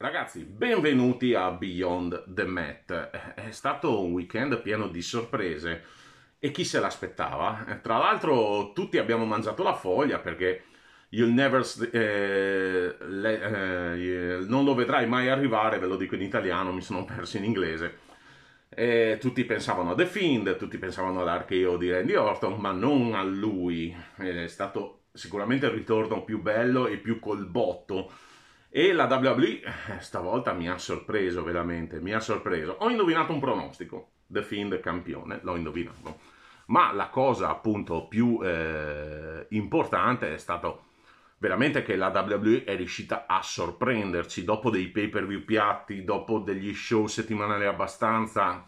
Ragazzi, benvenuti a Beyond the Met. È stato un weekend pieno di sorprese e chi se l'aspettava? Eh, tra l'altro tutti abbiamo mangiato la foglia perché You'll never st- eh, le, eh, non lo vedrai mai arrivare, ve lo dico in italiano, mi sono perso in inglese. Eh, tutti pensavano a The Fiend, tutti pensavano all'archeo di Randy Orton, ma non a lui. È stato sicuramente il ritorno più bello e più col botto e la WWE eh, stavolta mi ha sorpreso veramente, mi ha sorpreso. Ho indovinato un pronostico, The Fiend campione, l'ho indovinato. Ma la cosa appunto più eh, importante è stato veramente che la WWE è riuscita a sorprenderci dopo dei pay per view piatti, dopo degli show settimanali abbastanza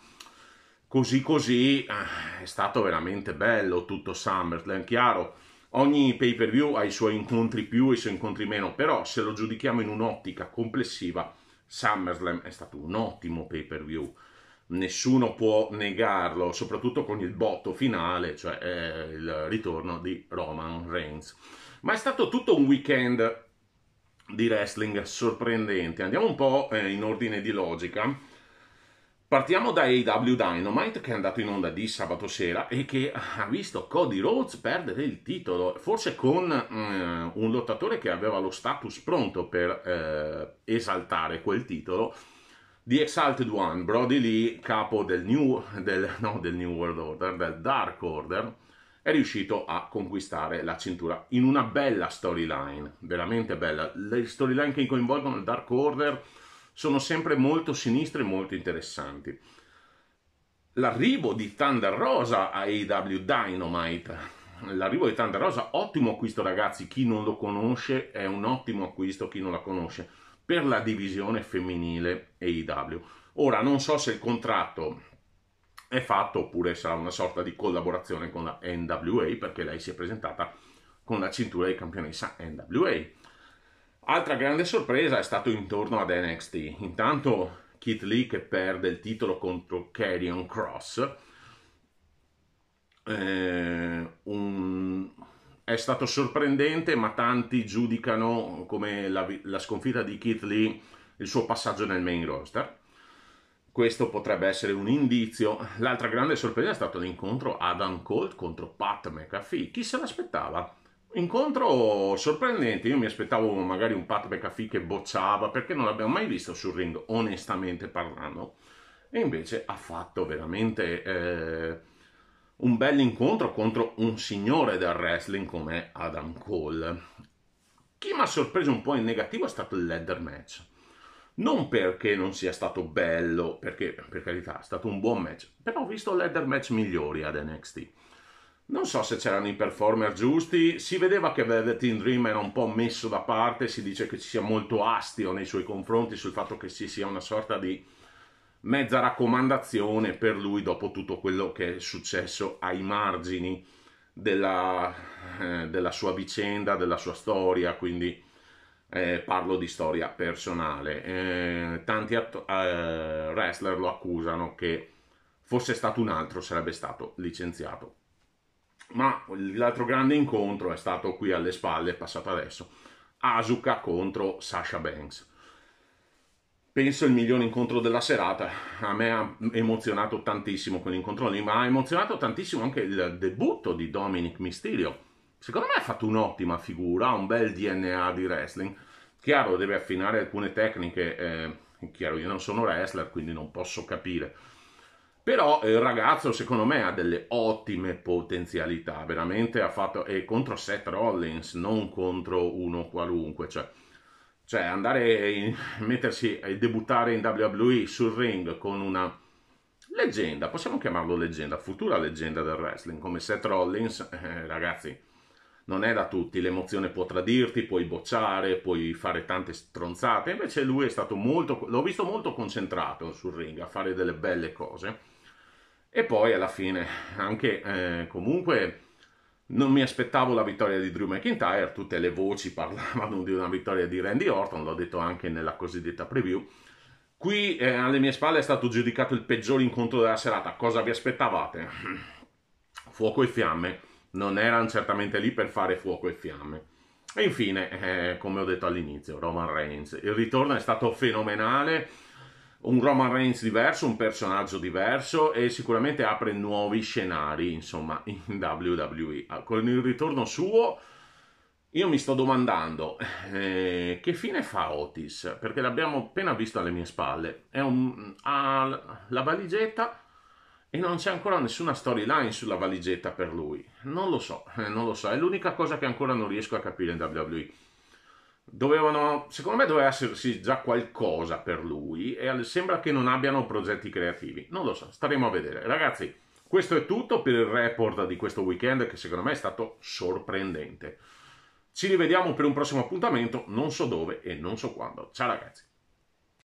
così così, eh, è stato veramente bello tutto SummerSlam, chiaro Ogni pay per view ha i suoi incontri più e i suoi incontri meno, però se lo giudichiamo in un'ottica complessiva, SummerSlam è stato un ottimo pay per view. Nessuno può negarlo, soprattutto con il botto finale, cioè eh, il ritorno di Roman Reigns. Ma è stato tutto un weekend di wrestling sorprendente. Andiamo un po' eh, in ordine di logica. Partiamo da AW Dynamite che è andato in onda di sabato sera e che ha visto Cody Rhodes perdere il titolo, forse con eh, un lottatore che aveva lo status pronto per eh, esaltare quel titolo, The Exalted One, Brody Lee, capo del New, del, no, del New World Order, del Dark Order, è riuscito a conquistare la cintura in una bella storyline, veramente bella. Le storyline che coinvolgono il Dark Order sono sempre molto sinistre e molto interessanti. L'arrivo di Thunder Rosa a AW Dynamite. L'arrivo di Thunder Rosa, ottimo acquisto ragazzi, chi non lo conosce è un ottimo acquisto, chi non la conosce, per la divisione femminile AEW. Ora non so se il contratto è fatto oppure sarà una sorta di collaborazione con la NWA perché lei si è presentata con la cintura di campionessa NWA. Altra grande sorpresa è stato intorno ad NXT. Intanto Keith Lee che perde il titolo contro Carrion Cross. Eh, un... È stato sorprendente, ma tanti giudicano come la, la sconfitta di Keith Lee il suo passaggio nel main roster. Questo potrebbe essere un indizio. L'altra grande sorpresa è stato l'incontro Adam Colt contro Pat McAfee. Chi se l'aspettava? Incontro sorprendente, io mi aspettavo magari un Pat McAfee che bocciava perché non l'abbiamo mai visto sul ring, onestamente parlando, e invece ha fatto veramente eh, un bel incontro contro un signore del wrestling come Adam Cole. Chi mi ha sorpreso un po' in negativo è stato il ladder match. Non perché non sia stato bello, perché per carità è stato un buon match, però ho visto ladder match migliori ad NXT non so se c'erano i performer giusti, si vedeva che Velvet in Dream era un po' messo da parte, si dice che ci sia molto astio nei suoi confronti sul fatto che ci sia una sorta di mezza raccomandazione per lui dopo tutto quello che è successo ai margini della, eh, della sua vicenda, della sua storia, quindi eh, parlo di storia personale. Eh, tanti att- eh, wrestler lo accusano che fosse stato un altro sarebbe stato licenziato ma l'altro grande incontro è stato qui alle spalle, è passato adesso, Asuka contro Sasha Banks. Penso il migliore incontro della serata, a me ha emozionato tantissimo quell'incontro lì, ma ha emozionato tantissimo anche il debutto di Dominic Mysterio. Secondo me ha fatto un'ottima figura, ha un bel DNA di wrestling. Chiaro, deve affinare alcune tecniche, eh, chiaro, io non sono wrestler, quindi non posso capire però eh, il ragazzo, secondo me, ha delle ottime potenzialità. Veramente ha fatto. È contro Seth Rollins, non contro uno qualunque. Cioè, cioè andare a mettersi e debuttare in WWE sul ring con una leggenda, possiamo chiamarlo leggenda, futura leggenda del wrestling, come Seth Rollins, eh, ragazzi, non è da tutti. L'emozione può tradirti, puoi bocciare, puoi fare tante stronzate. Invece lui è stato molto. L'ho visto molto concentrato sul ring a fare delle belle cose e poi alla fine, anche eh, comunque, non mi aspettavo la vittoria di Drew McIntyre, tutte le voci parlavano di una vittoria di Randy Orton, l'ho detto anche nella cosiddetta preview. Qui eh, alle mie spalle è stato giudicato il peggior incontro della serata, cosa vi aspettavate? Fuoco e fiamme, non erano certamente lì per fare fuoco e fiamme. E infine, eh, come ho detto all'inizio, Roman Reigns. Il ritorno è stato fenomenale un Roman Reigns diverso, un personaggio diverso e sicuramente apre nuovi scenari, insomma, in WWE. Ah, con il ritorno suo, io mi sto domandando eh, che fine fa Otis, perché l'abbiamo appena visto alle mie spalle. Un, ha la valigetta e non c'è ancora nessuna storyline sulla valigetta per lui. Non lo so, eh, non lo so, è l'unica cosa che ancora non riesco a capire in WWE dovevano, secondo me doveva esserci già qualcosa per lui e sembra che non abbiano progetti creativi. Non lo so, staremo a vedere. Ragazzi, questo è tutto per il report di questo weekend che secondo me è stato sorprendente. Ci rivediamo per un prossimo appuntamento, non so dove e non so quando. Ciao ragazzi!